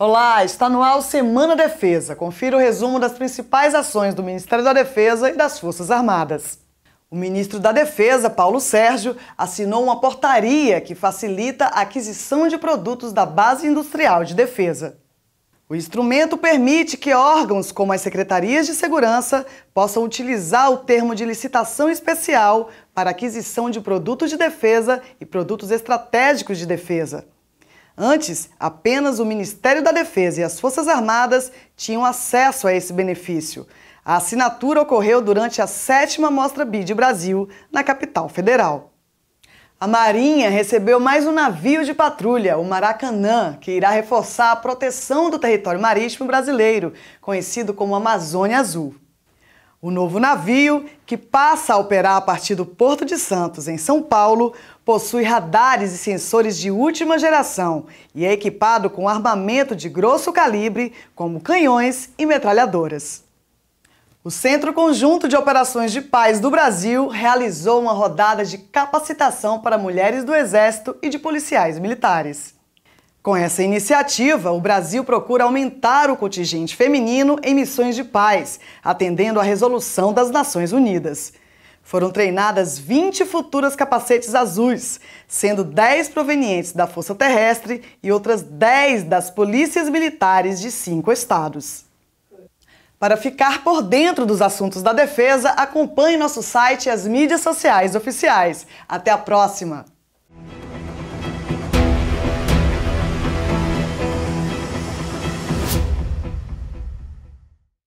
Olá, está no ar o Semana Defesa. Confira o resumo das principais ações do Ministério da Defesa e das Forças Armadas. O ministro da Defesa, Paulo Sérgio, assinou uma portaria que facilita a aquisição de produtos da Base Industrial de Defesa. O instrumento permite que órgãos como as secretarias de segurança possam utilizar o termo de licitação especial para aquisição de produtos de defesa e produtos estratégicos de defesa. Antes, apenas o Ministério da Defesa e as Forças Armadas tinham acesso a esse benefício. A assinatura ocorreu durante a sétima Mostra BID Brasil, na capital federal. A Marinha recebeu mais um navio de patrulha, o Maracanã, que irá reforçar a proteção do território marítimo brasileiro, conhecido como Amazônia Azul. O novo navio, que passa a operar a partir do Porto de Santos, em São Paulo, possui radares e sensores de última geração e é equipado com armamento de grosso calibre, como canhões e metralhadoras. O Centro Conjunto de Operações de Paz do Brasil realizou uma rodada de capacitação para mulheres do Exército e de policiais militares. Com essa iniciativa, o Brasil procura aumentar o contingente feminino em missões de paz, atendendo à resolução das Nações Unidas. Foram treinadas 20 futuras capacetes azuis, sendo 10 provenientes da Força Terrestre e outras 10 das polícias militares de cinco estados. Para ficar por dentro dos assuntos da defesa, acompanhe nosso site e as mídias sociais oficiais. Até a próxima!